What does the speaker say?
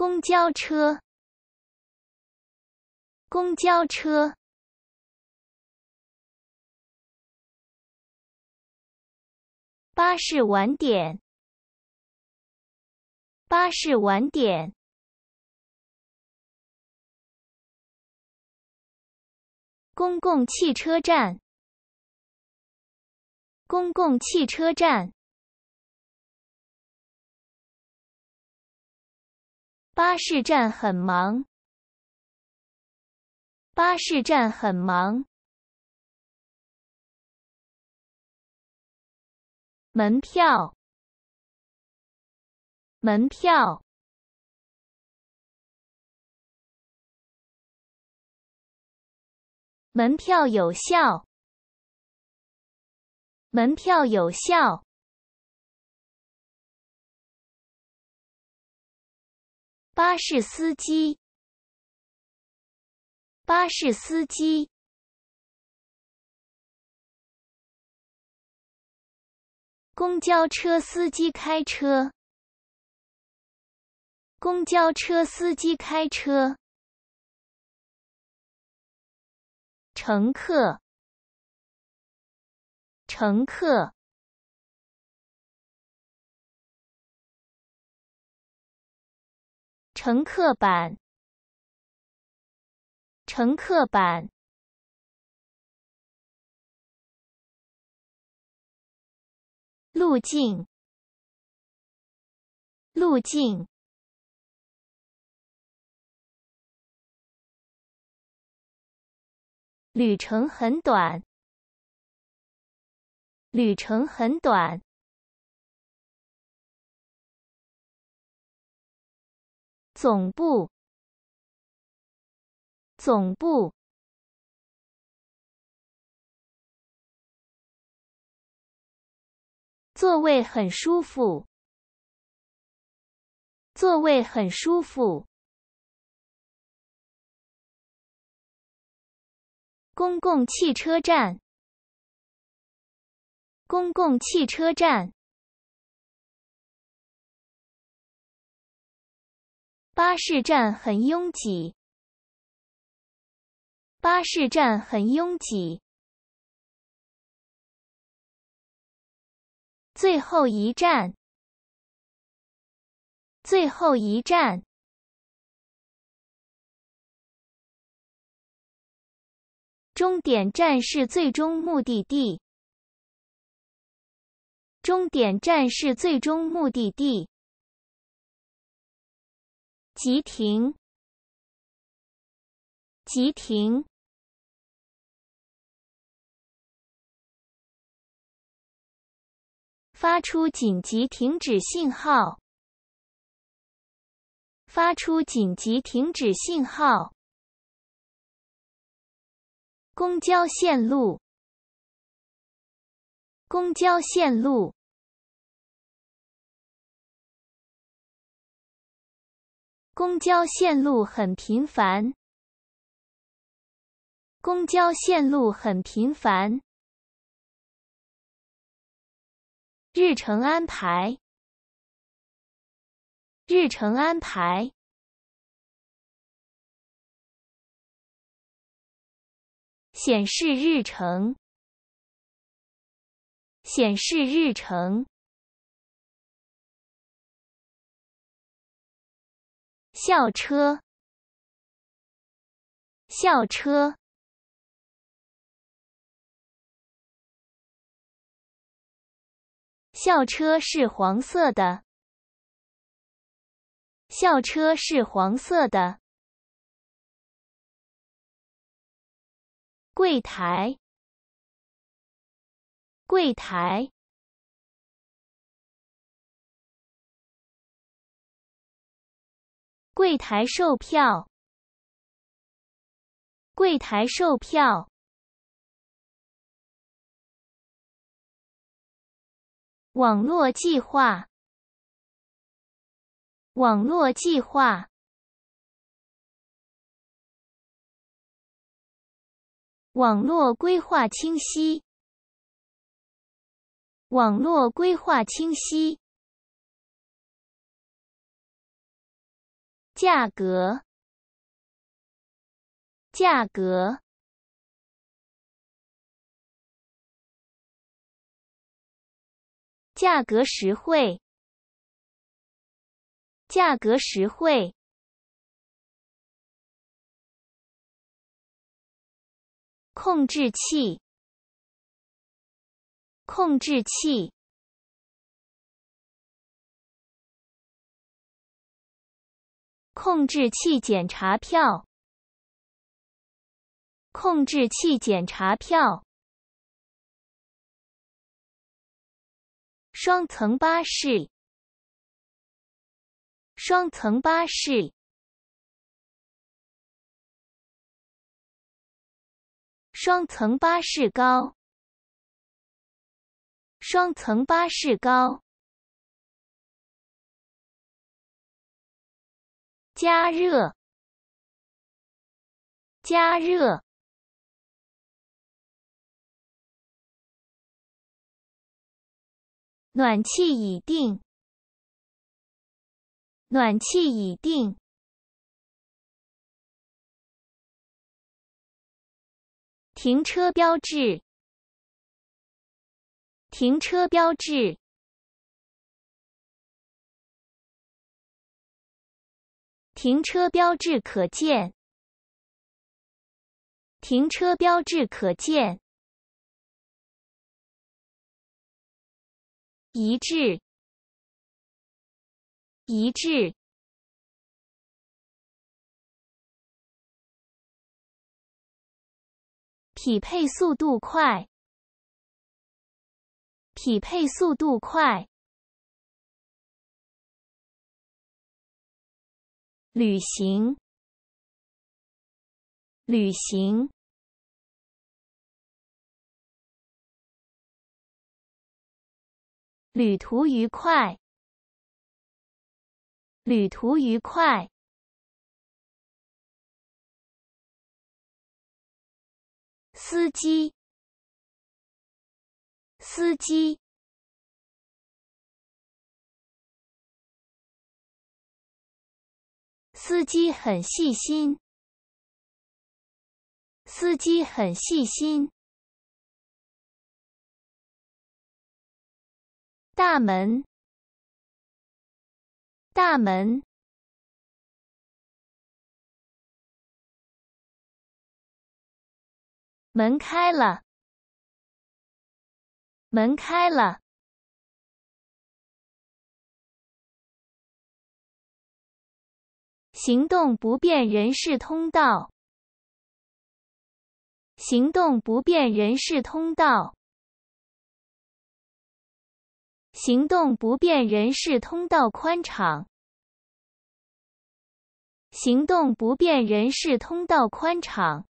公交车，公交车，巴士晚点，巴士晚点，公共汽车站，公共汽车站。巴士站很忙。巴士站很忙。门票，门票，门票有效。门票有效。巴士司机，巴士司机，公交车司机开车，公交车司机开车，乘客，乘客。乘客版，乘客版，路径，路径，旅程很短，旅程很短。总部，总部。座位很舒服，座位很舒服。公共汽车站，公共汽车站。巴士站很拥挤。巴士站很拥挤。最后一站。最后一站。终点站是最终目的地。终点站是最终目的地。急停！急停！发出紧急停止信号！发出紧急停止信号！公交线路！公交线路！公交线路很频繁。公交线路很频繁。日程安排。日程安排。显示日程。显示日程。校车，校车，校车是黄色的。校车是黄色的。柜台，柜台。柜台售票，柜台售票，网络计划，网络计划，网络规划清晰，网络规划清晰。价格，价格，价格实惠，价格实惠，控制器，控制器。控制器检查票。控制器检查票。双层巴士。双层巴士。双层巴士高。双层巴士高。加热，加热。暖气已定，暖气已定。停车标志，停车标志。停车标志可见，停车标志可见，一致，一致，匹配速度快，匹配速度快。旅行，旅行，旅途愉快，旅途愉快，司机，司机。司机很细心。司机很细心。大门，大门，门开了，门开了。行动不便人事通道。行动不便人事通道。行动不便人事通道宽敞。行动不便人事通道宽敞。